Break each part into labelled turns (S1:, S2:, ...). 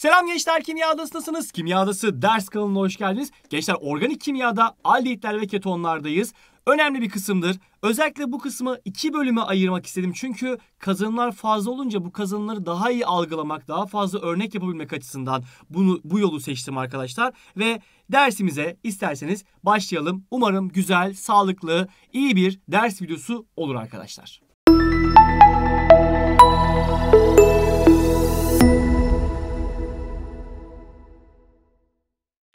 S1: Selam gençler kimya adasındasınız. Kimya adası ders kanalına hoş geldiniz. Gençler organik kimyada aldehitler ve ketonlardayız. Önemli bir kısımdır. Özellikle bu kısmı iki bölüme ayırmak istedim. Çünkü kazanımlar fazla olunca bu kazanımları daha iyi algılamak, daha fazla örnek yapabilmek açısından bunu bu yolu seçtim arkadaşlar. Ve dersimize isterseniz başlayalım. Umarım güzel, sağlıklı, iyi bir ders videosu olur arkadaşlar.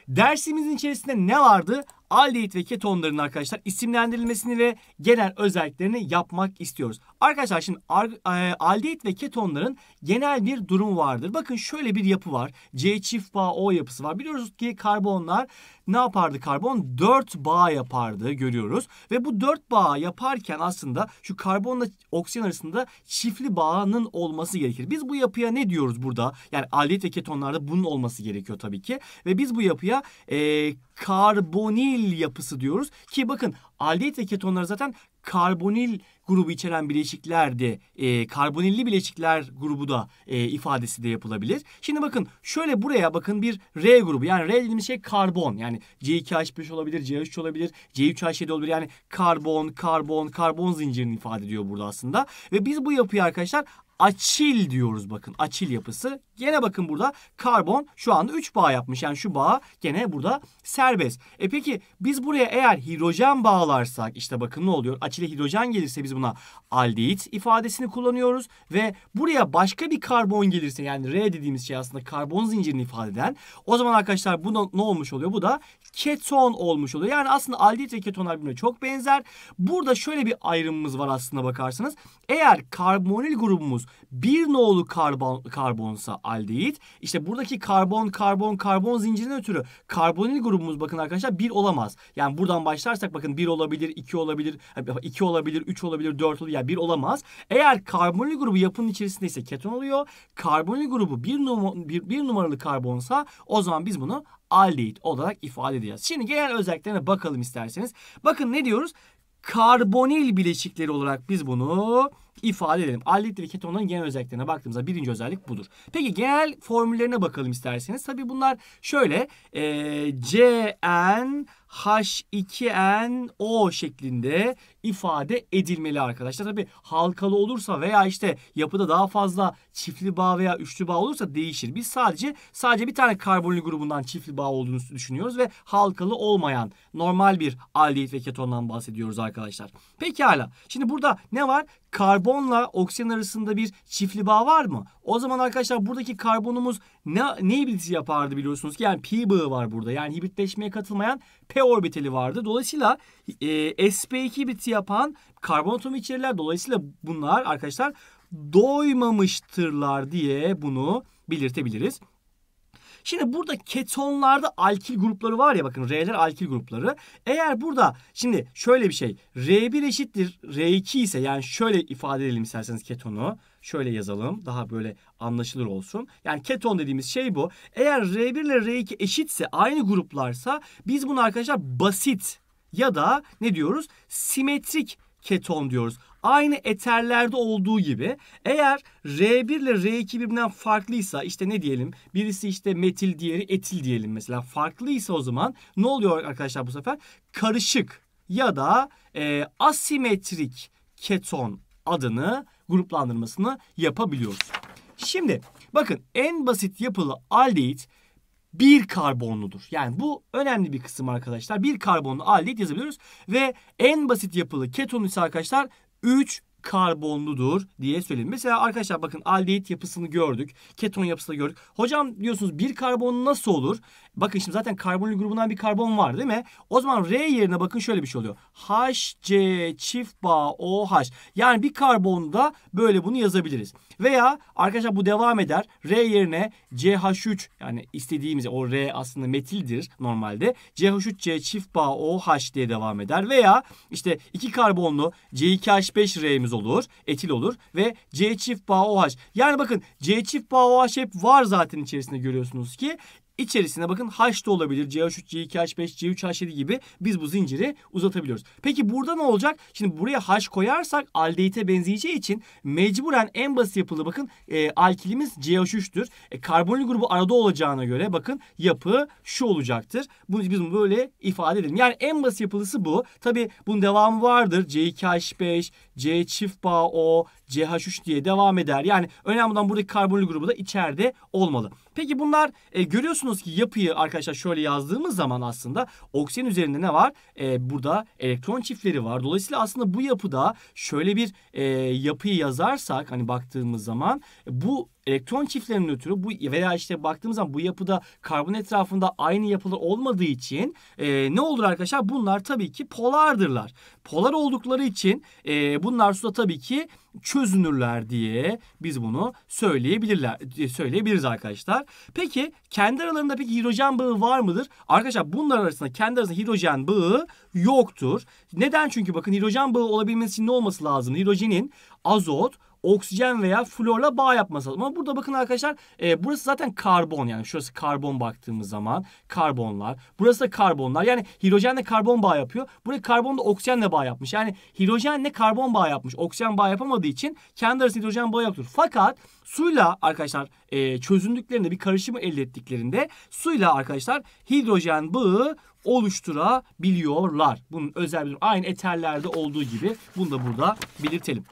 S1: Dersimizin içerisinde ne vardı? aldehit ve ketonların arkadaşlar isimlendirilmesini ve genel özelliklerini yapmak istiyoruz. Arkadaşlar şimdi e, aldehit ve ketonların genel bir durum vardır. Bakın şöyle bir yapı var. C çift bağ O yapısı var. Biliyoruz ki karbonlar ne yapardı karbon? 4 bağ yapardı görüyoruz. Ve bu 4 bağ yaparken aslında şu karbonla oksijen arasında çiftli bağının olması gerekir. Biz bu yapıya ne diyoruz burada? Yani aldehit ve ketonlarda bunun olması gerekiyor tabii ki. Ve biz bu yapıya e, karboni alil yapısı diyoruz. Ki bakın aldehit ve ketonlar zaten karbonil grubu içeren bileşiklerdi. E, karbonilli bileşikler grubu da e, ifadesi de yapılabilir. Şimdi bakın şöyle buraya bakın bir R grubu. Yani R dediğimiz şey karbon. Yani C2H5 olabilir, c 3 olabilir, C3H7 olabilir. Yani karbon, karbon, karbon zincirini ifade ediyor burada aslında. Ve biz bu yapıyı arkadaşlar Açil diyoruz bakın. Açil yapısı. Gene bakın burada karbon şu anda 3 bağ yapmış. Yani şu bağ gene burada serbest. E peki biz buraya eğer hidrojen bağlarsak işte bakın ne oluyor? Açile hidrojen gelirse biz buna aldehit ifadesini kullanıyoruz. Ve buraya başka bir karbon gelirse yani R dediğimiz şey aslında karbon zincirini ifade eden. O zaman arkadaşlar bu ne olmuş oluyor? Bu da keton olmuş oluyor. Yani aslında aldehit ve keton birbirine çok benzer. Burada şöyle bir ayrımımız var aslında bakarsanız. Eğer karbonil grubumuz bir nolu karbon, karbonsa aldehit. İşte buradaki karbon, karbon, karbon zincirine ötürü karbonil grubumuz bakın arkadaşlar bir olamaz. Yani buradan başlarsak bakın bir olabilir, iki olabilir, iki olabilir, üç olabilir, dört olabilir. Yani bir olamaz. Eğer karbonil grubu yapının içerisinde ise keton oluyor. Karbonil grubu bir, num bir, bir numaralı karbonsa o zaman biz bunu aldehit olarak ifade edeceğiz. Şimdi genel özelliklerine bakalım isterseniz. Bakın ne diyoruz? Karbonil bileşikleri olarak biz bunu ifade edelim. Aldehit ve ketonların genel özelliklerine baktığımızda birinci özellik budur. Peki genel formüllerine bakalım isterseniz. Tabi bunlar şöyle e, CN H2NO şeklinde ifade edilmeli arkadaşlar. Tabi halkalı olursa veya işte yapıda daha fazla çiftli bağ veya üçlü bağ olursa değişir. Biz sadece sadece bir tane karbonil grubundan çiftli bağ olduğunu düşünüyoruz ve halkalı olmayan normal bir aldehit ve ketondan bahsediyoruz arkadaşlar. Pekala. Şimdi burada ne var? Karbonla oksijen arasında bir çiftli bağ var mı? O zaman arkadaşlar buradaki karbonumuz ne, ne hibriti yapardı biliyorsunuz ki yani pi bağı var burada. Yani hibritleşmeye katılmayan p orbitali vardı. Dolayısıyla e, sp2 hibriti yapan karbon atomu içerirler. Dolayısıyla bunlar arkadaşlar doymamıştırlar diye bunu belirtebiliriz. Şimdi burada ketonlarda alkil grupları var ya bakın R'ler alkil grupları. Eğer burada şimdi şöyle bir şey R1 eşittir R2 ise yani şöyle ifade edelim isterseniz ketonu şöyle yazalım. Daha böyle anlaşılır olsun. Yani keton dediğimiz şey bu. Eğer R1 ile R2 eşitse aynı gruplarsa biz bunu arkadaşlar basit ya da ne diyoruz? Simetrik keton diyoruz. Aynı eterlerde olduğu gibi eğer R1 ile R2 birbirinden farklıysa işte ne diyelim birisi işte metil diğeri etil diyelim mesela farklıysa o zaman ne oluyor arkadaşlar bu sefer? Karışık ya da e, asimetrik keton adını gruplandırmasını yapabiliyoruz. Şimdi bakın en basit yapılı aldehit bir karbonludur. Yani bu önemli bir kısım arkadaşlar. Bir karbonlu aldehit yazabiliyoruz. Ve en basit yapılı keton ise arkadaşlar 3 karbonludur diye söyledim. Mesela arkadaşlar bakın aldehit yapısını gördük. Keton yapısını gördük. Hocam diyorsunuz bir karbon nasıl olur? Bakın şimdi zaten karbonlu grubundan bir karbon var değil mi? O zaman R yerine bakın şöyle bir şey oluyor. HC çift bağ OH. Yani bir karbonda böyle bunu yazabiliriz. Veya arkadaşlar bu devam eder. R yerine CH3 yani istediğimiz o R aslında metildir normalde. CH3C çift bağ OH diye devam eder. Veya işte iki karbonlu C2H5R'miz olur. Etil olur. Ve C çift bağ OH. Yani bakın C çift bağ OH hep var zaten içerisinde görüyorsunuz ki İçerisine bakın H da olabilir. CH3, C2H5, C3H7 gibi biz bu zinciri uzatabiliyoruz. Peki burada ne olacak? Şimdi buraya H koyarsak aldehite benzeyeceği için mecburen en basit yapılı bakın e, alkilimiz CH3'tür. E, karbonil grubu arada olacağına göre bakın yapı şu olacaktır. Bunu biz böyle ifade edelim. Yani en basit yapılısı bu. Tabi bunun devamı vardır. C2H5, C çift bağ O, CH3 diye devam eder. Yani önemli olan buradaki karbonil grubu da içeride olmalı. Peki bunlar e, görüyorsunuz ki yapıyı arkadaşlar şöyle yazdığımız zaman aslında oksijen üzerinde ne var? E, burada elektron çiftleri var. Dolayısıyla aslında bu yapıda şöyle bir e, yapıyı yazarsak hani baktığımız zaman bu elektron çiftlerinin ötürü bu veya işte baktığımız zaman bu yapıda karbon etrafında aynı yapılar olmadığı için e, ne olur arkadaşlar? Bunlar tabii ki polardırlar. Polar oldukları için e, bunlar suda tabii ki çözünürler diye biz bunu söyleyebilirler e, söyleyebiliriz arkadaşlar. Peki kendi aralarında peki hidrojen bağı var mıdır? Arkadaşlar bunlar arasında kendi arasında hidrojen bağı yoktur. Neden? Çünkü bakın hidrojen bağı olabilmesi için ne olması lazım? Hidrojenin azot, oksijen veya florla bağ yapması lazım. Ama burada bakın arkadaşlar e, burası zaten karbon yani şurası karbon baktığımız zaman karbonlar. Burası da karbonlar. Yani hidrojenle karbon bağ yapıyor. burada karbon da oksijenle bağ yapmış. Yani hidrojenle karbon bağ yapmış. Oksijen bağ yapamadığı için kendi arasında hidrojen bağ yapıyor. Fakat suyla arkadaşlar e, çözündüklerinde bir karışımı elde ettiklerinde suyla arkadaşlar hidrojen bağı oluşturabiliyorlar. Bunun özel bir aynı eterlerde olduğu gibi bunu da burada belirtelim.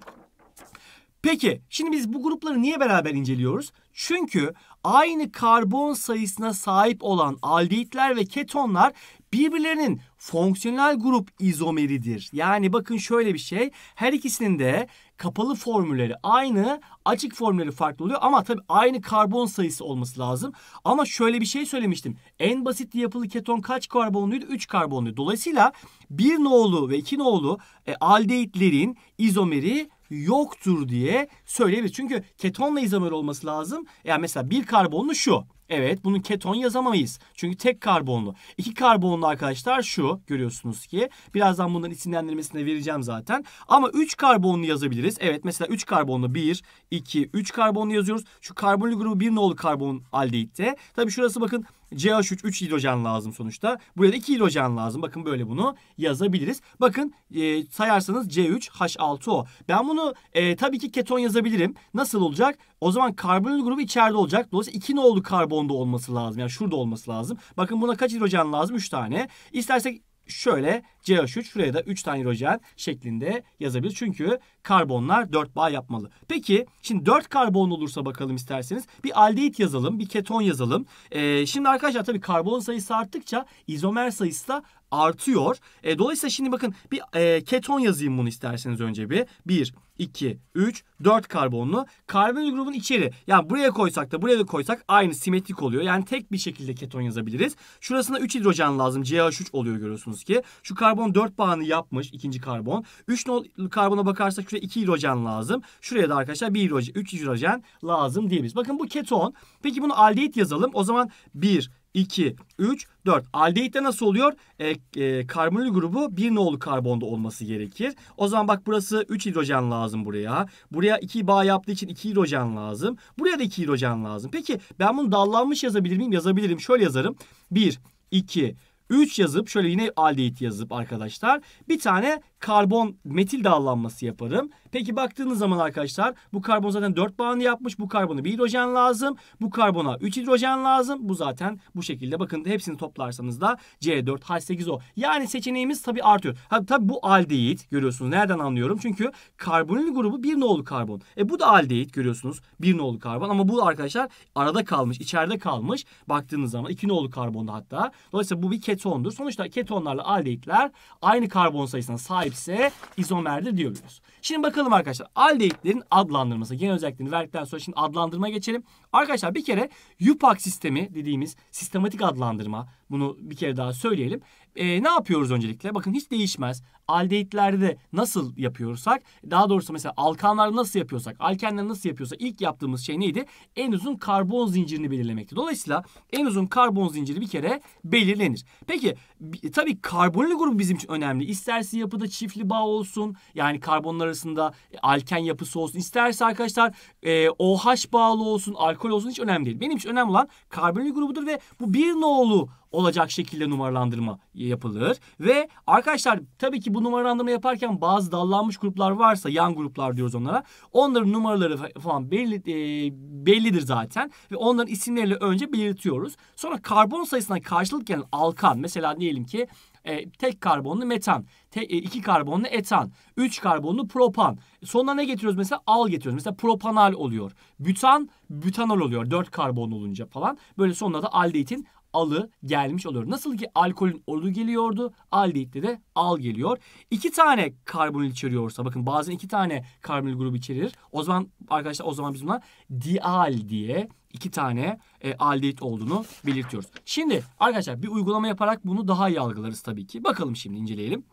S1: Peki şimdi biz bu grupları niye beraber inceliyoruz? Çünkü aynı karbon sayısına sahip olan aldehitler ve ketonlar birbirlerinin fonksiyonel grup izomeridir. Yani bakın şöyle bir şey. Her ikisinin de kapalı formülleri aynı, açık formülleri farklı oluyor ama tabii aynı karbon sayısı olması lazım. Ama şöyle bir şey söylemiştim. En basit yapılı keton kaç karbonluydu? 3 karbonluydu. Dolayısıyla bir nolu ve iki nolu e, aldehitlerin izomeri yoktur diye söyleyebiliriz. Çünkü ketonla izomer olması lazım. Yani mesela bir karbonlu şu. Evet bunu keton yazamayız. Çünkü tek karbonlu. İki karbonlu arkadaşlar şu görüyorsunuz ki. Birazdan bunların isimlendirmesine vereceğim zaten. Ama üç karbonlu yazabiliriz. Evet mesela üç karbonlu bir, iki, üç karbonlu yazıyoruz. Şu karbonlu grubu bir nolu karbon aldeitte. Tabii şurası bakın CH3 3 hidrojen lazım sonuçta. Buraya da 2 hidrojen lazım. Bakın böyle bunu yazabiliriz. Bakın e, sayarsanız C3H6O. Ben bunu e, tabii ki keton yazabilirim. Nasıl olacak? O zaman karbonil grubu içeride olacak. Dolayısıyla 2 nolu karbonda olması lazım. Yani şurada olması lazım. Bakın buna kaç hidrojen lazım? 3 tane. İstersek şöyle CH3 şuraya da 3 tane hidrojen şeklinde yazabilir. Çünkü karbonlar 4 bağ yapmalı. Peki şimdi 4 karbon olursa bakalım isterseniz. Bir aldehit yazalım, bir keton yazalım. Ee, şimdi arkadaşlar tabii karbon sayısı arttıkça izomer sayısı da artıyor. E, dolayısıyla şimdi bakın bir e, keton yazayım bunu isterseniz önce bir. 1, 2, 3, 4 karbonlu. Karbonil grubun içeri. Yani buraya koysak da buraya da koysak aynı simetrik oluyor. Yani tek bir şekilde keton yazabiliriz. Şurasında 3 hidrojen lazım. CH3 oluyor görüyorsunuz ki. Şu karbon 4 bağını yapmış ikinci karbon. 3 karbona bakarsak şuraya 2 hidrojen lazım. Şuraya da arkadaşlar 1 hidrojen, 3 hidrojen lazım diyebiliriz. Bakın bu keton. Peki bunu aldehit yazalım. O zaman 1, 2, 3, 4. Aldehit de nasıl oluyor? E, e, karbonil grubu bir nolu karbonda olması gerekir. O zaman bak burası 3 hidrojen lazım buraya. Buraya 2 bağ yaptığı için 2 hidrojen lazım. Buraya da 2 hidrojen lazım. Peki ben bunu dallanmış yazabilir miyim? Yazabilirim. Şöyle yazarım. 1, 2, 3 yazıp şöyle yine aldehit yazıp arkadaşlar bir tane karbon metil dallanması yaparım. Peki baktığınız zaman arkadaşlar bu karbon zaten 4 bağını yapmış. Bu karbona bir hidrojen lazım. Bu karbona 3 hidrojen lazım. Bu zaten bu şekilde. Bakın hepsini toplarsanız da C4H8O. Yani seçeneğimiz tabi artıyor. Ha, tabii bu aldehit görüyorsunuz. Nereden anlıyorum? Çünkü karbonil grubu bir nolu karbon. E bu da aldehit görüyorsunuz. Bir nolu karbon ama bu arkadaşlar arada kalmış, içeride kalmış. Baktığınız zaman iki nolu karbonda hatta. Dolayısıyla bu bir ketondur. Sonuçta ketonlarla aldehitler aynı karbon sayısına sahipse izomerdir diyoruz. Şimdi bakalım arkadaşlar aldehitlerin adlandırması. Genel özelliklerini verdikten sonra şimdi adlandırma geçelim. Arkadaşlar bir kere UPAC sistemi dediğimiz sistematik adlandırma bunu bir kere daha söyleyelim. E, ne yapıyoruz öncelikle? Bakın hiç değişmez. Aldehitlerde nasıl yapıyorsak, daha doğrusu mesela alkanlarda nasıl yapıyorsak, alkenler nasıl yapıyorsa ilk yaptığımız şey neydi? En uzun karbon zincirini belirlemekti. Dolayısıyla en uzun karbon zinciri bir kere belirlenir. Peki e, tabii karbonlu grubu bizim için önemli. İsterse yapıda çiftli bağ olsun, yani karbonlar arasında alken yapısı olsun. İsterse arkadaşlar e, OH bağlı olsun, alkol olsun hiç önemli değil. Benim için önemli olan karbonlu grubudur ve bu bir nolu olacak şekilde numaralandırma yapılır. Ve arkadaşlar tabii ki bu numaralandırma yaparken bazı dallanmış gruplar varsa yan gruplar diyoruz onlara. Onların numaraları falan belli, e, bellidir zaten ve onların isimleriyle önce belirtiyoruz. Sonra karbon sayısına karşılık gelen alkan mesela diyelim ki e, tek karbonlu metan, te, e, iki karbonlu etan, üç karbonlu propan. Sonuna ne getiriyoruz mesela? Al getiriyoruz. Mesela propanal oluyor. Bütan, bütanol oluyor. Dört karbon olunca falan. Böyle sonuna da aldehidin alı gelmiş oluyor. Nasıl ki alkolün olu geliyordu, aldehidde de al geliyor. İki tane karbonil içeriyorsa bakın bazen iki tane karbonil grubu içerir. O zaman arkadaşlar o zaman biz buna dial diye iki tane e, aldehit olduğunu belirtiyoruz. Şimdi arkadaşlar bir uygulama yaparak bunu daha iyi algılarız tabii ki. Bakalım şimdi inceleyelim.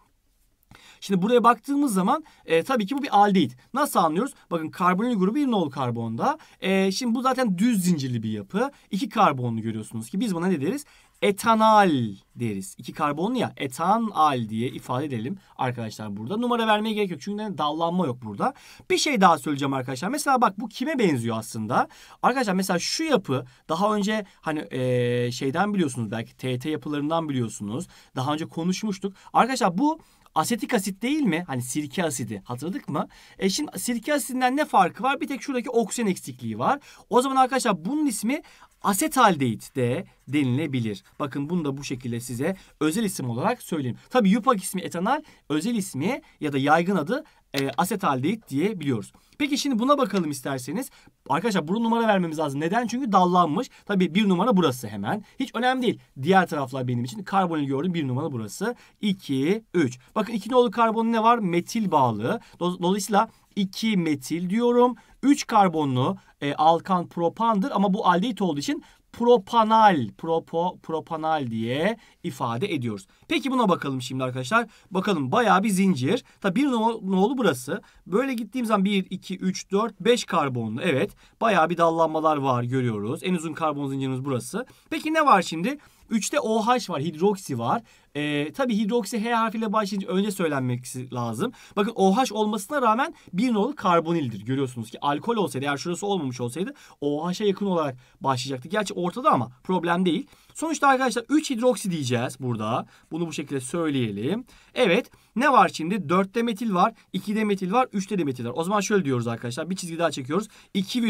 S1: Şimdi buraya baktığımız zaman e, tabii ki bu bir aldehit. Nasıl anlıyoruz? Bakın karbonil grubu bir nol karbonda. E, şimdi bu zaten düz zincirli bir yapı. İki karbonlu görüyorsunuz ki biz buna ne deriz? etanal deriz. İki karbonlu ya etanal diye ifade edelim arkadaşlar burada. Numara vermeye gerek yok çünkü dallanma yok burada. Bir şey daha söyleyeceğim arkadaşlar. Mesela bak bu kime benziyor aslında? Arkadaşlar mesela şu yapı daha önce hani ee, şeyden biliyorsunuz belki TT yapılarından biliyorsunuz. Daha önce konuşmuştuk. Arkadaşlar bu Asetik asit değil mi? Hani sirke asidi hatırladık mı? E şimdi sirke asidinden ne farkı var? Bir tek şuradaki oksijen eksikliği var. O zaman arkadaşlar bunun ismi asetaldehit de denilebilir. Bakın bunu da bu şekilde size özel isim olarak söyleyeyim. Tabi yupak ismi etanol, özel ismi ya da yaygın adı e, asetaldehit diye biliyoruz. Peki şimdi buna bakalım isterseniz. Arkadaşlar bunu numara vermemiz lazım. Neden? Çünkü dallanmış. Tabi bir numara burası hemen. Hiç önemli değil. Diğer taraflar benim için. Karbonil gördüm. Bir numara burası. 2, 3. Bakın iki nolu karbonun ne var? Metil bağlı. Dolayısıyla 2 metil diyorum. 3 karbonlu e, alkan propandır ama bu aldehit olduğu için propanal, propo, propanal diye ifade ediyoruz. Peki buna bakalım şimdi arkadaşlar. Bakalım bayağı bir zincir. Tabii bir nolu burası. Böyle gittiğim zaman 1, 2, 3, 4, 5 karbonlu. Evet bayağı bir dallanmalar var görüyoruz. En uzun karbon zincirimiz burası. Peki ne var şimdi? 3'te OH var, hidroksi var. E, tabii hidroksi H harfiyle başlayınca önce söylenmek lazım. Bakın OH olmasına rağmen bir nolu karbonildir. Görüyorsunuz ki alkol olsaydı eğer şurası olmamış olsaydı OH'a yakın olarak başlayacaktı. Gerçi ortada ama problem değil. Sonuçta arkadaşlar 3 hidroksi diyeceğiz burada. Bunu bu şekilde söyleyelim. Evet ne var şimdi? 4'te metil var, 2'de metil var, 3'te de metil var. O zaman şöyle diyoruz arkadaşlar. Bir çizgi daha çekiyoruz. virgül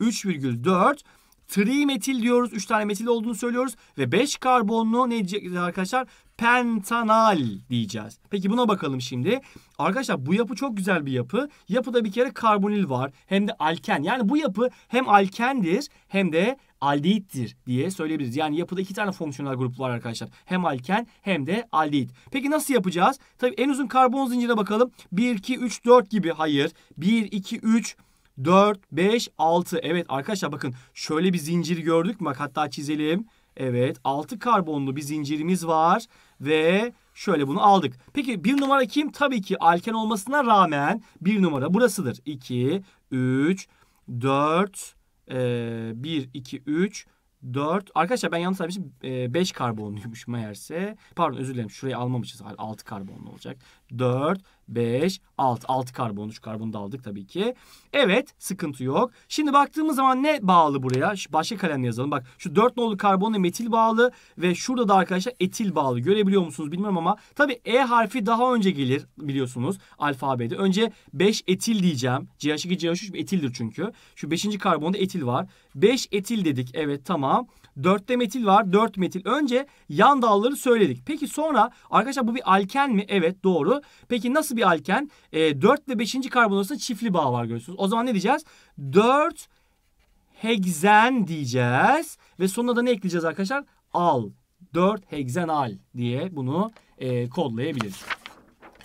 S1: virgül 2,3,4 metil diyoruz. 3 tane metil olduğunu söylüyoruz. Ve 5 karbonlu ne diyeceğiz arkadaşlar? Pentanal diyeceğiz. Peki buna bakalım şimdi. Arkadaşlar bu yapı çok güzel bir yapı. Yapıda bir kere karbonil var. Hem de alken. Yani bu yapı hem alkendir hem de aldehittir diye söyleyebiliriz. Yani yapıda iki tane fonksiyonel grup var arkadaşlar. Hem alken hem de aldehit. Peki nasıl yapacağız? Tabii en uzun karbon zincirine bakalım. 1, 2, 3, 4 gibi. Hayır. 1, 2, 3, 4. 4, 5, 6. Evet arkadaşlar bakın şöyle bir zincir gördük mü? Bak hatta çizelim. Evet 6 karbonlu bir zincirimiz var ve şöyle bunu aldık. Peki bir numara kim? Tabii ki alken olmasına rağmen bir numara burasıdır. 2, 3, 4, 1, 2, 3, 4. Arkadaşlar ben yanlış saymışım. 5 e, karbonluymuş meğerse. Pardon özür dilerim şurayı almamışız. 6 karbonlu olacak. 4, 5, 6. 6 karbon, 3 karbon da aldık tabii ki. Evet sıkıntı yok. Şimdi baktığımız zaman ne bağlı buraya? Şu başka kalemle yazalım. Bak şu 4 nolu karbonla metil bağlı ve şurada da arkadaşlar etil bağlı. Görebiliyor musunuz bilmiyorum ama tabii E harfi daha önce gelir biliyorsunuz alfabede. Önce 5 etil diyeceğim. CH2, CH3 etildir çünkü. Şu 5. karbonda etil var. 5 etil dedik. Evet tamam. 4'te metil var. 4 metil. Önce yan dalları söyledik. Peki sonra arkadaşlar bu bir alken mi? Evet doğru. Peki nasıl bir alken e, 4 ve 5. karbon arasında çiftli bağ var görüyorsunuz. O zaman ne diyeceğiz? 4 hegzen diyeceğiz. Ve sonuna da ne ekleyeceğiz arkadaşlar? Al. 4 al diye bunu e, kodlayabiliriz.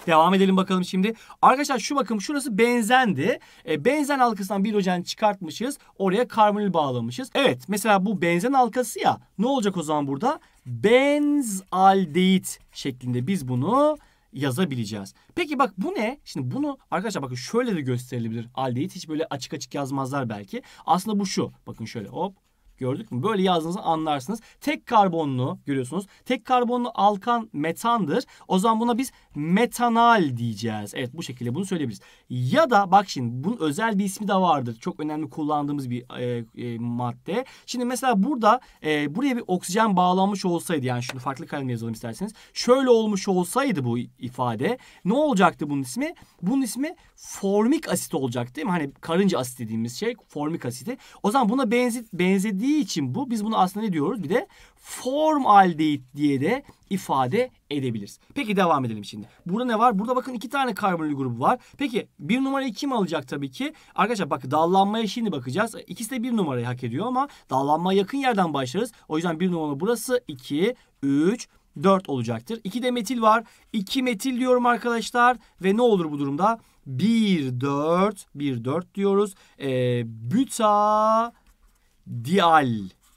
S1: Devam edelim bakalım şimdi. Arkadaşlar şu bakın şurası benzendi. E, benzen halkasından bir hidrojen çıkartmışız. Oraya karbonil bağlamışız. Evet mesela bu benzen halkası ya. Ne olacak o zaman burada? Benzaldehit şeklinde biz bunu yazabileceğiz. Peki bak bu ne? Şimdi bunu arkadaşlar bakın şöyle de gösterilebilir. Aldehit hiç böyle açık açık yazmazlar belki. Aslında bu şu. Bakın şöyle hop Gördük mü? Böyle yazdığınızı anlarsınız. Tek karbonlu görüyorsunuz. Tek karbonlu alkan metandır. O zaman buna biz metanal diyeceğiz. Evet bu şekilde bunu söyleyebiliriz. Ya da bak şimdi bunun özel bir ismi de vardır. Çok önemli kullandığımız bir e, e, madde. Şimdi mesela burada e, buraya bir oksijen bağlanmış olsaydı yani şunu farklı kalemle yazalım isterseniz. Şöyle olmuş olsaydı bu ifade ne olacaktı bunun ismi? Bunun ismi formik asit olacaktı. değil mi? Hani karınca asit dediğimiz şey formik asiti. O zaman buna benzi, benzediği için bu biz bunu aslında ne diyoruz? Bir de form diye de ifade edebiliriz. Peki devam edelim şimdi. Burada ne var? Burada bakın iki tane karbonil grubu var. Peki bir numarayı kim alacak tabii ki? Arkadaşlar bak dallanmaya şimdi bakacağız. E, ikisi de bir numarayı hak ediyor ama dallanma yakın yerden başlarız. O yüzden bir numaralı burası 2, 3, 4 olacaktır. 2 de metil var. 2 metil diyorum arkadaşlar. Ve ne olur bu durumda? 1, 4, 1, 4 diyoruz. Ee, büta dial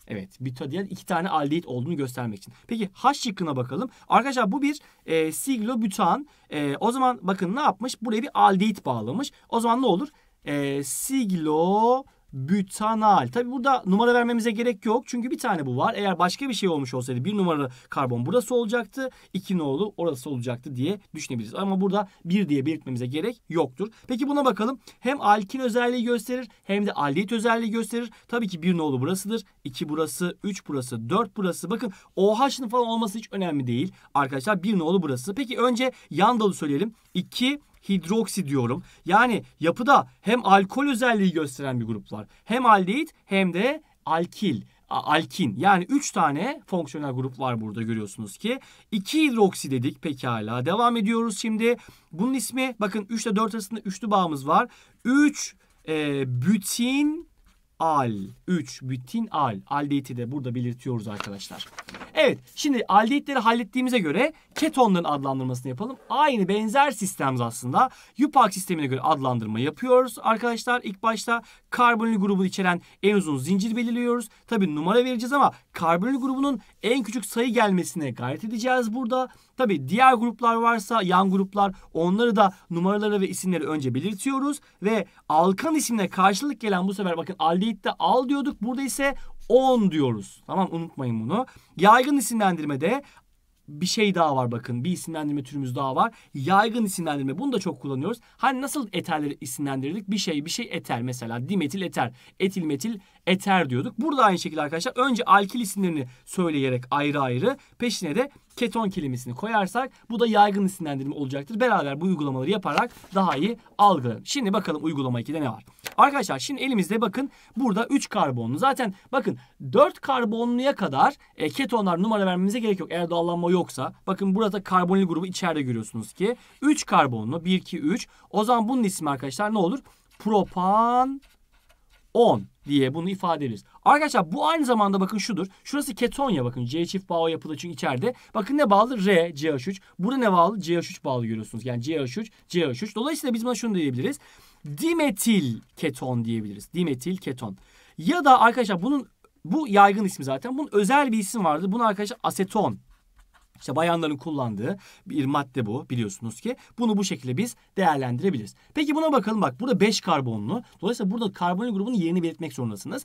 S1: Evet butadiyen iki tane aldehit olduğunu göstermek için. Peki H şıkkına bakalım. Arkadaşlar bu bir e, siglobutan. E, o zaman bakın ne yapmış? Buraya bir aldehit bağlamış. O zaman ne olur? E, siglo butanal. Tabi burada numara vermemize gerek yok. Çünkü bir tane bu var. Eğer başka bir şey olmuş olsaydı bir numaralı karbon burası olacaktı. iki nolu orası olacaktı diye düşünebiliriz. Ama burada bir diye belirtmemize gerek yoktur. Peki buna bakalım. Hem alkin özelliği gösterir hem de aldehit özelliği gösterir. Tabii ki bir nolu burasıdır. iki burası, üç burası, dört burası. Bakın OH'ın falan olması hiç önemli değil. Arkadaşlar bir nolu burası. Peki önce yan dalı söyleyelim. 2 hidroksi diyorum. Yani yapıda hem alkol özelliği gösteren bir grup var. Hem aldehit hem de alkil alkin yani 3 tane fonksiyonel grup var burada görüyorsunuz ki. 2 hidroksi dedik pekala devam ediyoruz şimdi. Bunun ismi bakın 3 ile 4 arasında üçlü bağımız var. 3 e, bütin al. 3 bütün al. Aldehydi de burada belirtiyoruz arkadaşlar. Evet şimdi aldehitleri hallettiğimize göre ketonların adlandırmasını yapalım. Aynı benzer sistemiz aslında. Yupak sistemine göre adlandırma yapıyoruz arkadaşlar. İlk başta karbonil grubu içeren en uzun zincir belirliyoruz. Tabi numara vereceğiz ama karbonil grubunun en küçük sayı gelmesine gayret edeceğiz burada. Tabi diğer gruplar varsa yan gruplar onları da numaraları ve isimleri önce belirtiyoruz. Ve alkan isimle karşılık gelen bu sefer bakın aldeitte al diyorduk. Burada ise 10 diyoruz. Tamam unutmayın bunu. Yaygın isimlendirmede bir şey daha var bakın. Bir isimlendirme türümüz daha var. Yaygın isimlendirme. Bunu da çok kullanıyoruz. Hani nasıl eterleri isimlendirdik? Bir şey bir şey eter mesela. Dimetil eter. Etil metil eter diyorduk. Burada aynı şekilde arkadaşlar önce alkil isimlerini söyleyerek ayrı ayrı peşine de keton kelimesini koyarsak bu da yaygın isimlendirme olacaktır. Beraber bu uygulamaları yaparak daha iyi algılayın. Şimdi bakalım uygulama 2'de ne var? Arkadaşlar şimdi elimizde bakın burada 3 karbonlu. Zaten bakın 4 karbonluya kadar e, ketonlar numara vermemize gerek yok. Eğer dallanma yoksa. Bakın burada karbonil grubu içeride görüyorsunuz ki. 3 karbonlu 1, 2, 3. O zaman bunun ismi arkadaşlar ne olur? Propan 10 diye bunu ifade ederiz. Arkadaşlar bu aynı zamanda bakın şudur. Şurası keton ya bakın. C çift bağı yapılı çünkü içeride. Bakın ne bağlı? R, CH3. Burada ne bağlı? CH3 bağlı görüyorsunuz. Yani CH3, CH3. Dolayısıyla biz buna şunu diyebiliriz. Dimetil keton diyebiliriz. Dimetil keton. Ya da arkadaşlar bunun bu yaygın ismi zaten. Bunun özel bir isim vardı. Bunu arkadaşlar aseton işte bayanların kullandığı bir madde bu biliyorsunuz ki. Bunu bu şekilde biz değerlendirebiliriz. Peki buna bakalım bak burada 5 karbonlu. Dolayısıyla burada karbonil grubunun yerini belirtmek zorundasınız.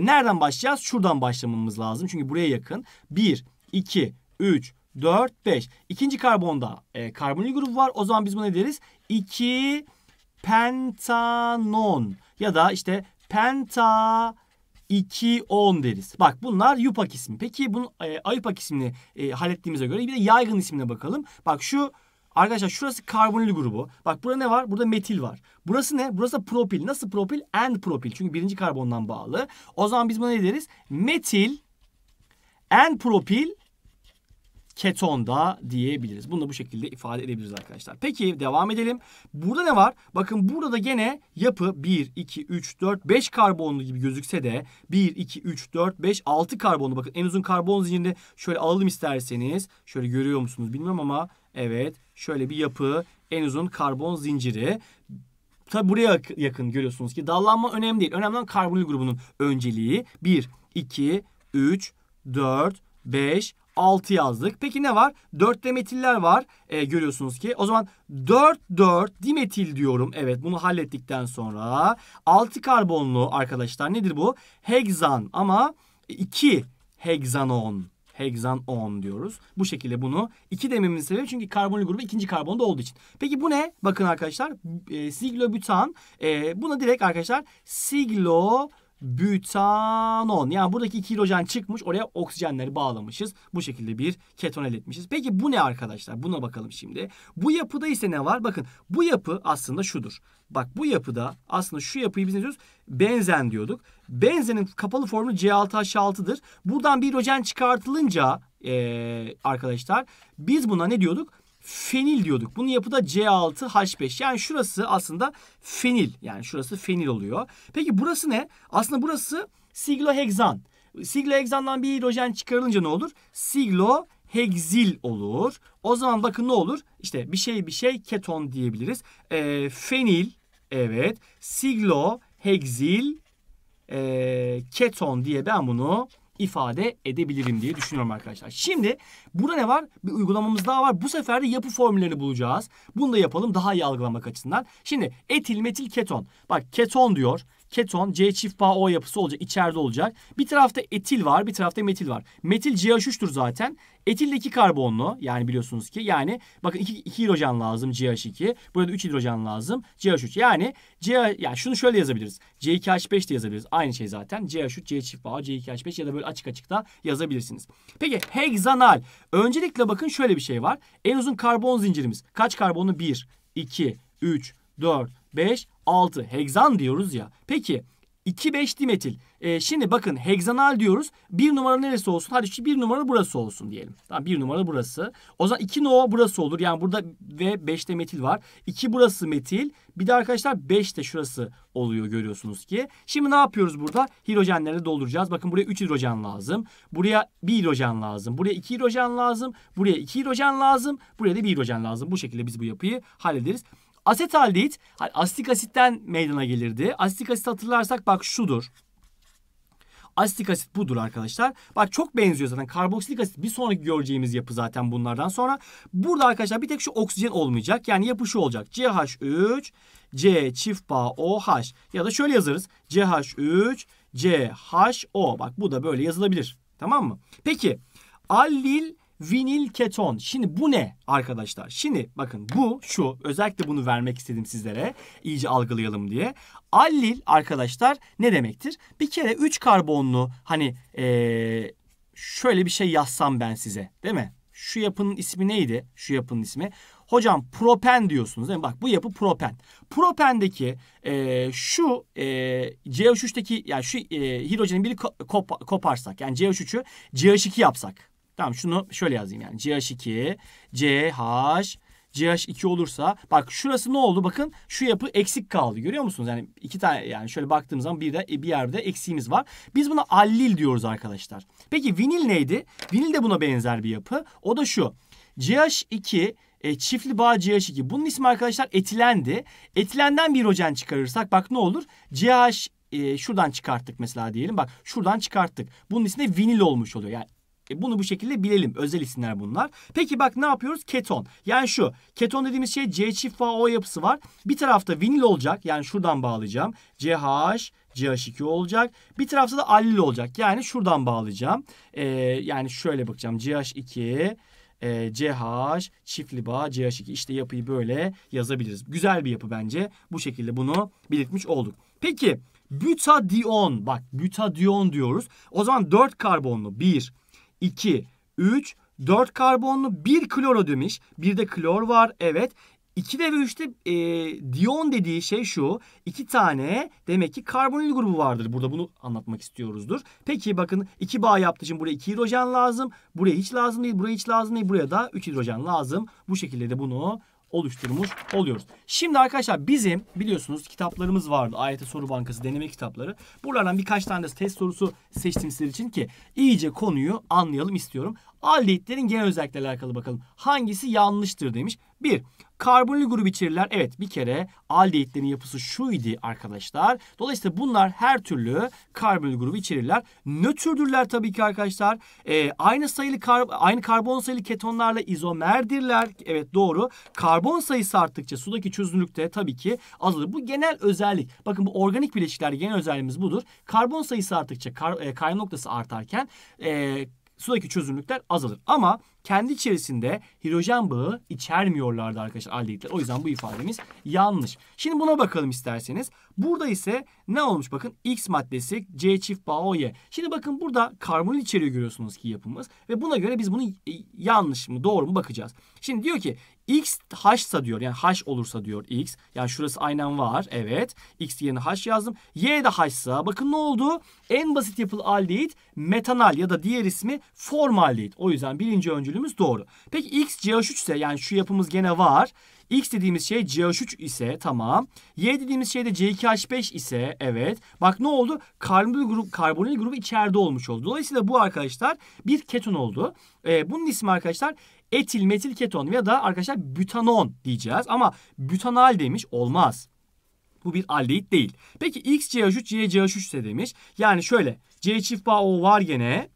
S1: Nereden başlayacağız? Şuradan başlamamız lazım. Çünkü buraya yakın. 1, 2, 3, 4, 5. İkinci karbonda e, karbonil grubu var. O zaman biz buna ne deriz? 2 pentanon ya da işte penta 2, 10 deriz. Bak bunlar yupak ismi. Peki bunu e, ayupak ismini e, hallettiğimize göre bir de yaygın ismine bakalım. Bak şu Arkadaşlar şurası karbonil grubu. Bak burada ne var? Burada metil var. Burası ne? Burası propil. Nasıl propil? And propil. Çünkü birinci karbondan bağlı. O zaman biz buna ne deriz? Metil and propil ketonda diyebiliriz. Bunu da bu şekilde ifade edebiliriz arkadaşlar. Peki devam edelim. Burada ne var? Bakın burada da gene yapı 1, 2, 3, 4, 5 karbonlu gibi gözükse de 1, 2, 3, 4, 5, 6 karbonlu. Bakın en uzun karbon zincirini şöyle alalım isterseniz. Şöyle görüyor musunuz bilmiyorum ama evet şöyle bir yapı en uzun karbon zinciri. Tabi buraya yakın görüyorsunuz ki dallanma önemli değil. Önemli olan karbonil grubunun önceliği. 1, 2, 3, 4, 5, 6 yazdık. Peki ne var? 4 dimetiller var. E, görüyorsunuz ki. O zaman 4 4 dimetil diyorum. Evet bunu hallettikten sonra 6 karbonlu arkadaşlar nedir bu? Hexan ama 2 hexanon, Hexan 10 diyoruz. Bu şekilde bunu iki dememin sebebi çünkü karbonlu grubu ikinci karbonda olduğu için. Peki bu ne? Bakın arkadaşlar e, siglobütan. E, buna direkt arkadaşlar siglobütan bütanon. Yani buradaki iki hidrojen çıkmış oraya oksijenleri bağlamışız. Bu şekilde bir keton elde etmişiz. Peki bu ne arkadaşlar? Buna bakalım şimdi. Bu yapıda ise ne var? Bakın bu yapı aslında şudur. Bak bu yapıda aslında şu yapıyı biz ne diyoruz? Benzen diyorduk. Benzenin kapalı formu C6H6'dır. Buradan bir hidrojen çıkartılınca ee, arkadaşlar biz buna ne diyorduk? fenil diyorduk. Bunun yapıda C6H5. Yani şurası aslında fenil. Yani şurası fenil oluyor. Peki burası ne? Aslında burası sigloheksan. Sigloheksandan bir hidrojen çıkarılınca ne olur? Siglo olur. O zaman bakın ne olur? İşte bir şey bir şey keton diyebiliriz. E, fenil evet siglo e, ee, keton diye ben bunu ifade edebilirim diye düşünüyorum arkadaşlar. Şimdi burada ne var? Bir uygulamamız daha var. Bu sefer de yapı formüllerini bulacağız. Bunu da yapalım daha iyi algılamak açısından. Şimdi etil metil keton. Bak keton diyor keton C çift bağ O yapısı olacak. içeride olacak. Bir tarafta etil var. Bir tarafta metil var. Metil CH3'tür zaten. Etil de 2 karbonlu. Yani biliyorsunuz ki yani bakın 2, 2 hidrojen lazım CH2. Burada 3 hidrojen lazım CH3. Yani C yani şunu şöyle yazabiliriz. C2H5 de yazabiliriz. Aynı şey zaten. CH3, C çift bağ, C2H5 ya da böyle açık açıkta yazabilirsiniz. Peki hexanal. Öncelikle bakın şöyle bir şey var. En uzun karbon zincirimiz. Kaç karbonlu? 1, 2, 3, 4, 5, 6 hegzan diyoruz ya. Peki 2,5 dimetil. E, ee, şimdi bakın hegzanal diyoruz. Bir numara neresi olsun? Hadi şu bir numara burası olsun diyelim. Tamam bir numara burası. O zaman iki no burası olur. Yani burada ve 5'te metil var. 2 burası metil. Bir de arkadaşlar 5 de şurası oluyor görüyorsunuz ki. Şimdi ne yapıyoruz burada? Hidrojenleri dolduracağız. Bakın buraya 3 hidrojen lazım. Buraya 1 hidrojen lazım. Buraya 2 hidrojen lazım. Buraya 2 hidrojen lazım. Buraya da 1 hidrojen lazım. Bu şekilde biz bu yapıyı hallederiz. Asetaldehit hani asitik asitten meydana gelirdi. Asitik asit hatırlarsak bak şudur. Asitik asit budur arkadaşlar. Bak çok benziyor zaten. Karboksilik asit bir sonraki göreceğimiz yapı zaten bunlardan sonra. Burada arkadaşlar bir tek şu oksijen olmayacak. Yani yapı olacak. CH3 C çift bağ OH ya da şöyle yazarız. CH3 CHO. Bak bu da böyle yazılabilir. Tamam mı? Peki allil vinil keton. Şimdi bu ne arkadaşlar? Şimdi bakın bu şu özellikle bunu vermek istedim sizlere iyice algılayalım diye. Allil arkadaşlar ne demektir? Bir kere 3 karbonlu hani ee, şöyle bir şey yazsam ben size değil mi? Şu yapının ismi neydi? Şu yapının ismi. Hocam propen diyorsunuz değil mi? Bak bu yapı propen. Propendeki e, şu e, CH3'teki yani şu e, hidrojenin biri ko- koparsak yani CH3'ü CH2 yapsak Tamam şunu şöyle yazayım yani. CH2, CH, CH2 olursa bak şurası ne oldu? Bakın şu yapı eksik kaldı. Görüyor musunuz? Yani iki tane yani şöyle baktığımız zaman bir de e, bir yerde eksiğimiz var. Biz buna allil diyoruz arkadaşlar. Peki vinil neydi? Vinil de buna benzer bir yapı. O da şu. CH2 e, çiftli bağ CH2. Bunun ismi arkadaşlar etilendi. Etilenden bir hidrojen çıkarırsak bak ne olur? CH e, şuradan çıkarttık mesela diyelim. Bak şuradan çıkarttık. Bunun ismi de vinil olmuş oluyor. Yani e bunu bu şekilde bilelim. Özel isimler bunlar. Peki bak ne yapıyoruz? Keton. Yani şu. Keton dediğimiz şey C çift o yapısı var. Bir tarafta vinil olacak. Yani şuradan bağlayacağım. CH CH2 olacak. Bir tarafta da alil olacak. Yani şuradan bağlayacağım. Ee, yani şöyle bakacağım. CH2 e, CH çiftli bağ CH2 İşte yapıyı böyle yazabiliriz. Güzel bir yapı bence. Bu şekilde bunu belirtmiş olduk. Peki butadion bak butadion diyoruz. O zaman 4 karbonlu 1 2, 3, 4 karbonlu 1 kloro demiş. Bir de klor var evet. 2'de ve 3'te e, diyon dediği şey şu. 2 tane demek ki karbonil grubu vardır. Burada bunu anlatmak istiyoruzdur. Peki bakın 2 bağ yaptığı için buraya 2 hidrojen lazım. Buraya hiç lazım değil. Buraya hiç lazım değil. Buraya da 3 hidrojen lazım. Bu şekilde de bunu oluşturmuş oluyoruz. Şimdi arkadaşlar bizim biliyorsunuz kitaplarımız vardı. AYT Soru Bankası deneme kitapları. Buralardan birkaç tane de test sorusu seçtim sizler için ki iyice konuyu anlayalım istiyorum. Aldehitlerin genel özellikleri alakalı bakalım. Hangisi yanlıştır demiş. 1. Karbonil grup içerirler. Evet bir kere aldehitlerin yapısı şu idi arkadaşlar. Dolayısıyla bunlar her türlü karbonil grubu içerirler. Nötrdürler tabii ki arkadaşlar. Ee, aynı sayılı kar aynı karbon sayılı ketonlarla izomerdirler. Evet doğru. Karbon sayısı arttıkça sudaki çözünürlükte de tabii ki azalır. Bu genel özellik. Bakın bu organik bileşikler genel özelliğimiz budur. Karbon sayısı arttıkça kar, e, kaynama noktası artarken e, sudaki çözünürlükler azalır. Ama kendi içerisinde hidrojen bağı içermiyorlardı arkadaşlar aldehitler. O yüzden bu ifademiz yanlış. Şimdi buna bakalım isterseniz. Burada ise ne olmuş bakın X maddesi C çift bağ OY. Şimdi bakın burada karbonil içeriyor görüyorsunuz ki yapımız. Ve buna göre biz bunu yanlış mı doğru mu bakacağız. Şimdi diyor ki x haşsa diyor. Yani haş olursa diyor x. Yani şurası aynen var. Evet. x yerine haş yazdım. y de h'sa. Bakın ne oldu? En basit yapılı aldehit metanal ya da diğer ismi formaldehit. O yüzden birinci öncülümüz doğru. Peki x CH3 ise yani şu yapımız gene var. X dediğimiz şey CH3 ise tamam. Y dediğimiz şey de C2H5 ise evet. Bak ne oldu? Karbonil grup karbonil grubu içeride olmuş oldu. Dolayısıyla bu arkadaşlar bir keton oldu. Ee, bunun ismi arkadaşlar etil metil keton ya da arkadaşlar butanon diyeceğiz. Ama butanal demiş olmaz. Bu bir aldehit değil. Peki X CH3 Y CH3 ise demiş. Yani şöyle C çift bağ O var gene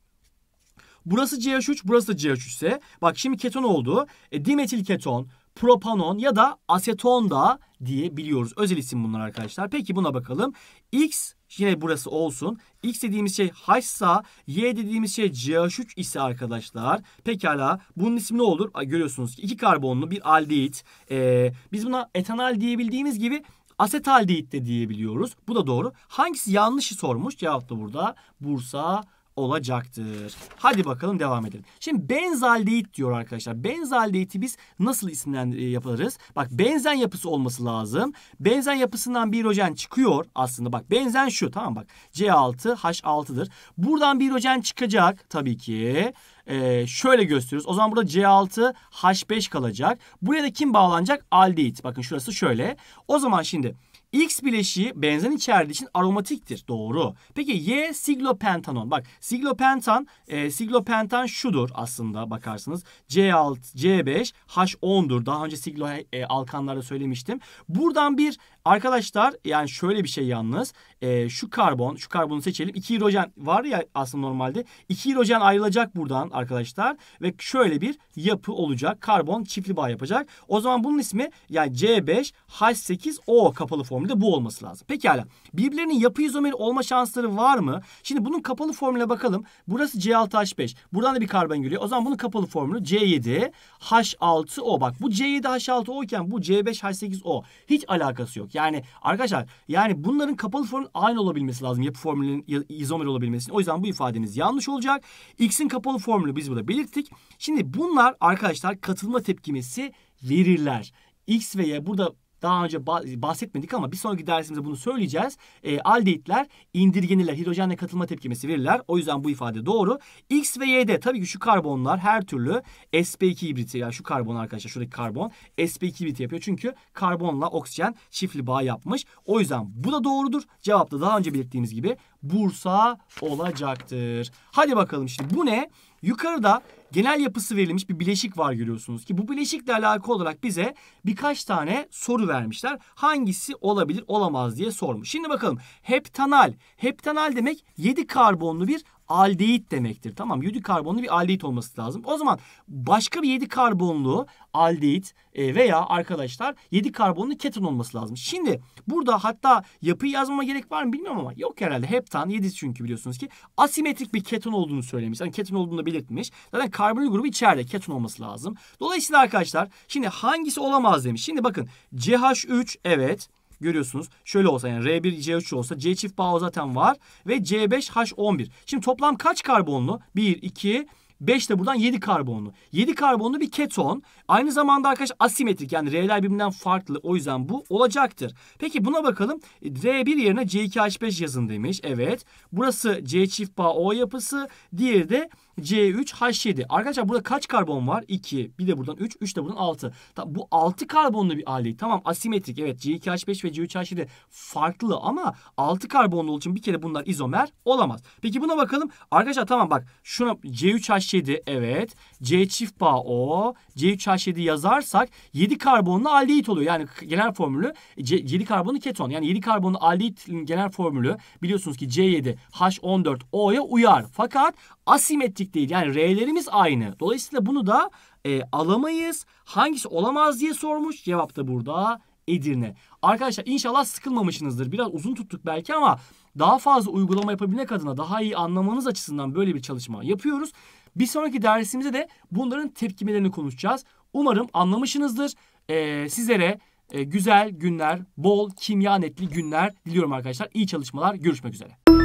S1: Burası CH3, burası da CH3 ise bak şimdi keton oldu. E, dimetil keton, propanon ya da aseton da diyebiliyoruz. Özel isim bunlar arkadaşlar. Peki buna bakalım. X yine burası olsun. X dediğimiz şey H ise Y dediğimiz şey CH3 ise arkadaşlar. Pekala bunun ismi ne olur? Görüyorsunuz ki iki karbonlu bir aldehit. Ee, biz buna etanal diyebildiğimiz gibi asetaldehit de diyebiliyoruz. Bu da doğru. Hangisi yanlışı sormuş? Cevap da burada. Bursa olacaktır. Hadi bakalım devam edelim. Şimdi benzaldehit diyor arkadaşlar. Benzaldehiti biz nasıl isimden e, yaparız? Bak benzen yapısı olması lazım. Benzen yapısından bir hidrojen çıkıyor aslında. Bak benzen şu tamam bak. C6 H6'dır. Buradan bir hidrojen çıkacak tabii ki. Ee, şöyle gösteriyoruz. O zaman burada C6 H5 kalacak. Buraya da kim bağlanacak? Aldehit. Bakın şurası şöyle. O zaman şimdi X bileşiği benzen içerdiği için aromatiktir. Doğru. Peki Y siglopentanon. Bak siglopentan e, siglopentan şudur aslında Bakarsınız, C6 C5 H10'dur. Daha önce siglo e, alkanlarda söylemiştim. Buradan bir Arkadaşlar yani şöyle bir şey yalnız. E, şu karbon, şu karbonu seçelim. 2 hidrojen var ya aslında normalde. 2 hidrojen ayrılacak buradan arkadaşlar. Ve şöyle bir yapı olacak. Karbon çiftli bağ yapacak. O zaman bunun ismi yani C5H8O kapalı formülde bu olması lazım. Pekala. Birbirlerinin yapı izomeri olma şansları var mı? Şimdi bunun kapalı formülüne bakalım. Burası C6H5. Buradan da bir karbon geliyor. O zaman bunun kapalı formülü C7H6O. Bak bu C7H6O iken bu C5H8O. Hiç alakası yok. Yani arkadaşlar yani bunların kapalı formun aynı olabilmesi lazım. Yapı formülünün izomer olabilmesi. O yüzden bu ifadeniz yanlış olacak. X'in kapalı formülü biz burada belirttik. Şimdi bunlar arkadaşlar katılma tepkimesi verirler. X ve Y burada daha önce bahsetmedik ama bir sonraki dersimizde bunu söyleyeceğiz. E, ee, aldehitler indirgenirler. Hidrojenle katılma tepkimesi verirler. O yüzden bu ifade doğru. X ve Y'de tabii ki şu karbonlar her türlü sp2 hibriti. Yani şu karbon arkadaşlar şuradaki karbon sp2 hibriti yapıyor. Çünkü karbonla oksijen çiftli bağ yapmış. O yüzden bu da doğrudur. Cevap da daha önce belirttiğimiz gibi Bursa olacaktır. Hadi bakalım şimdi bu ne? Yukarıda genel yapısı verilmiş bir bileşik var görüyorsunuz ki bu bileşikle alakalı olarak bize birkaç tane soru vermişler. Hangisi olabilir olamaz diye sormuş. Şimdi bakalım heptanal. Heptanal demek 7 karbonlu bir aldehit demektir. Tamam yedi karbonlu bir aldehit olması lazım. O zaman başka bir yedi karbonlu aldehit e, veya arkadaşlar yedi karbonlu keton olması lazım. Şimdi burada hatta yapıyı yazmama gerek var mı bilmiyorum ama yok herhalde. Heptan yedisi çünkü biliyorsunuz ki asimetrik bir keton olduğunu söylemiş. Yani keton olduğunu da belirtmiş. Zaten karbonil grubu içeride keton olması lazım. Dolayısıyla arkadaşlar şimdi hangisi olamaz demiş. Şimdi bakın CH3 evet görüyorsunuz. Şöyle olsa yani R1 C3 olsa C çift bağ zaten var ve C5 H11. Şimdi toplam kaç karbonlu? 1 2 5 de buradan 7 karbonlu. 7 karbonlu bir keton. Aynı zamanda arkadaş asimetrik yani R'ler birbirinden farklı. O yüzden bu olacaktır. Peki buna bakalım. R1 yerine C2H5 yazın demiş. Evet. Burası C çift bağ O yapısı. Diğeri de C3H7. Arkadaşlar burada kaç karbon var? 2. Bir de buradan 3. 3 de buradan 6. Tamam, bu 6 karbonlu bir alet. Tamam asimetrik. Evet C2H5 ve C3H7 farklı ama 6 karbonlu olduğu için bir kere bunlar izomer olamaz. Peki buna bakalım. Arkadaşlar tamam bak. Şuna C3H7 evet. C çift bağ O. C3H7 yazarsak 7 karbonlu aldehit oluyor. Yani genel formülü C, 7 karbonlu keton. Yani 7 karbonlu aldehitin genel formülü biliyorsunuz ki C7H14O'ya uyar. Fakat asimetrik eşit değil. Yani R'lerimiz aynı. Dolayısıyla bunu da e, alamayız. Hangisi olamaz diye sormuş. Cevap da burada Edirne. Arkadaşlar inşallah sıkılmamışsınızdır. Biraz uzun tuttuk belki ama daha fazla uygulama yapabilmek adına daha iyi anlamanız açısından böyle bir çalışma yapıyoruz. Bir sonraki dersimizde de bunların tepkimelerini konuşacağız. Umarım anlamışsınızdır. Ee, sizlere e, güzel günler, bol kimya netli günler diliyorum arkadaşlar. İyi çalışmalar, görüşmek üzere.